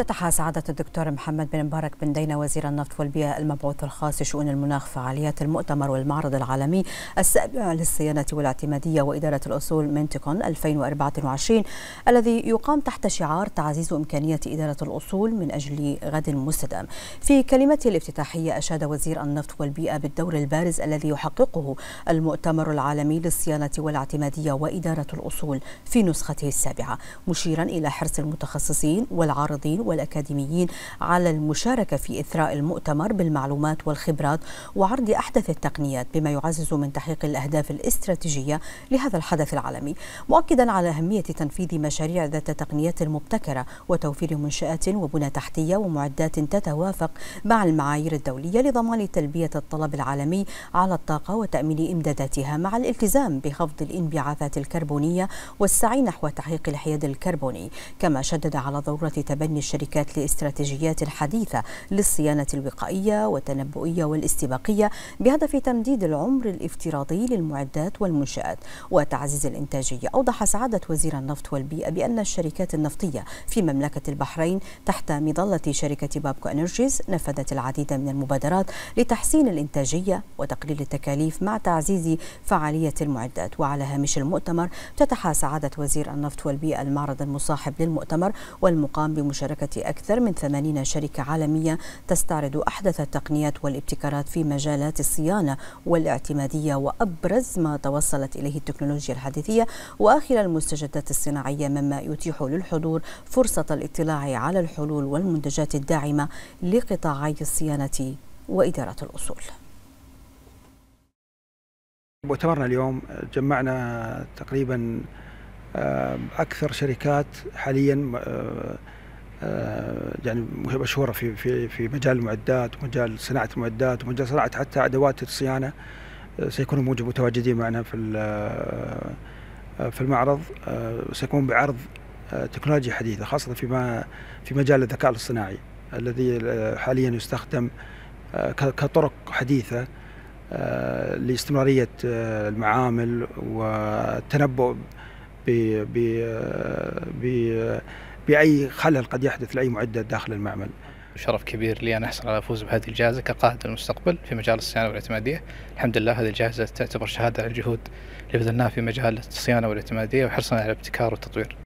افتتح سعادة الدكتور محمد بن مبارك بن دينا وزير النفط والبيئة المبعوث الخاص لشؤون المناخ فعاليات المؤتمر والمعرض العالمي السابع للصيانة والاعتمادية وإدارة الأصول منتكون 2024 الذي يقام تحت شعار تعزيز إمكانية إدارة الأصول من أجل غد مستدام في كلمته الافتتاحية أشاد وزير النفط والبيئة بالدور البارز الذي يحققه المؤتمر العالمي للصيانة والاعتمادية وإدارة الأصول في نسخته السابعة مشيرا إلى حرص المتخصصين والعارضين والأكاديميين على المشاركة في إثراء المؤتمر بالمعلومات والخبرات وعرض أحدث التقنيات بما يعزز من تحقيق الأهداف الاستراتيجية لهذا الحدث العالمي مؤكدا على أهمية تنفيذ مشاريع ذات تقنيات مبتكرة وتوفير منشآت وبنى تحتية ومعدات تتوافق مع المعايير الدولية لضمان تلبية الطلب العالمي على الطاقة وتأمين إمداداتها مع الالتزام بخفض الانبعاثات الكربونية والسعي نحو تحقيق الحياد الكربوني كما شدد على ضرورة تبني الشركات لاستراتيجيات حديثة للصيانة الوقائية والتنبؤية والاستباقية بهدف تمديد العمر الافتراضي للمعدات والمنشآت وتعزيز الإنتاجية أوضح سعادة وزير النفط والبيئة بأن الشركات النفطية في مملكة البحرين تحت مظلة شركة بابكو أنرجيز نفذت العديد من المبادرات لتحسين الإنتاجية وتقليل التكاليف مع تعزيز فعالية المعدات وعلى هامش المؤتمر افتتح سعادة وزير النفط والبيئة المعرض المصاحب للمؤتمر والمقام بمشاركة أكثر من 80 شركة عالمية تستعرض أحدث التقنيات والابتكارات في مجالات الصيانة والاعتمادية وأبرز ما توصلت إليه التكنولوجيا الحديثية وآخر المستجدات الصناعية مما يتيح للحضور فرصة الاطلاع على الحلول والمنتجات الداعمة لقطاعي الصيانة وإدارة الأصول مؤتمرنا اليوم جمعنا تقريبا آه، اكثر شركات حاليا آه، آه، يعني هي مشهوره في في في مجال المعدات ومجال صناعه المعدات ومجال صناعه حتى ادوات الصيانه آه، سيكونوا موجود متواجدين معنا في آه، في المعرض سيكون بعرض تكنولوجيا حديثه خاصه فيما في مجال الذكاء الاصطناعي الذي حاليا يستخدم كطرق حديثه لاستمراريه المعامل والتنبؤ ب ب باي خلل قد يحدث لاي معدات داخل المعمل. شرف كبير لي ان احصل على فوز بهذه الجائزه كقائد المستقبل في مجال الصيانه والاعتماديه، الحمد لله هذه الجائزه تعتبر شهاده على الجهود اللي بذلناها في مجال الصيانه والاعتماديه وحرصنا على الابتكار والتطوير.